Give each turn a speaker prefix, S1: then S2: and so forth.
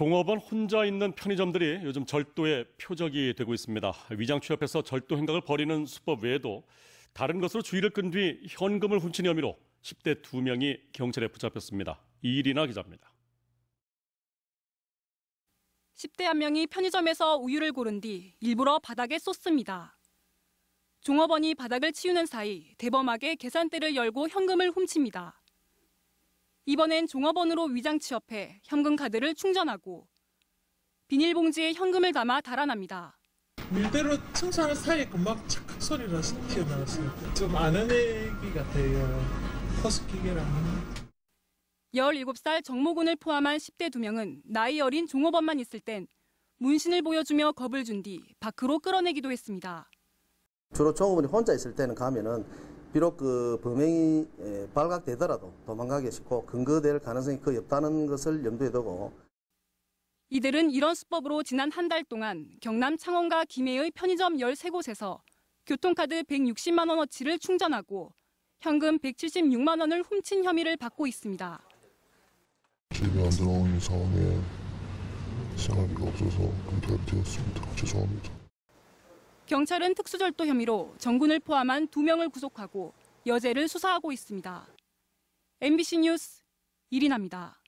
S1: 종업원 혼자 있는 편의점들이 요즘 절도의 표적이 되고 있습니다. 위장 취업해서 절도 행각을 벌이는 수법 외에도 다른 것으로 주의를 끈 뒤 현금을 훔친 혐의로 10대 2명이 경찰에 붙잡혔습니다. 이일이나 기자입니다.
S2: 10대 한 명이 편의점에서 우유를 고른 뒤 일부러 바닥에 쏟습니다. 종업원이 바닥을 치우는 사이 대범하게 계산대를 열고 현금을 훔칩니다. 이번엔 종업원으로 위장 취업해 현금 카드를 충전하고 비닐봉지에 현금을 담아 달아납니다.
S1: 밀대로 층상 사이에막 착각 소리가 튀어나왔어요. 좀 아는 애기 같아요. 허스키게랑.
S2: 17살 정모군을 포함한 10대 2명은 나이 어린 종업원만 있을 땐 문신을 보여주며 겁을 준 뒤 밖으로 끌어내기도 했습니다.
S3: 주로 종업원이 혼자 있을 때는 가면은 비록 그 범행이 예, 발각되더라도 도망가게 쉽고 근거될 가능성이 거의 없다는 것을 염두에 두고
S2: 이들은 이런 수법으로 지난 한 달 동안 경남 창원과 김해의 편의점 13곳에서 교통카드 160만 원어치를 충전하고 현금 176만 원을 훔친 혐의를 받고 있습니다.
S4: 집에 안 들어오는 상황에 생활비가 없어서 은퇴가 습니다 죄송합니다.
S2: 경찰은 특수절도 혐의로 정군을 포함한 2명을 구속하고 여죄를 수사하고 있습니다. MBC 뉴스 이리나입니다.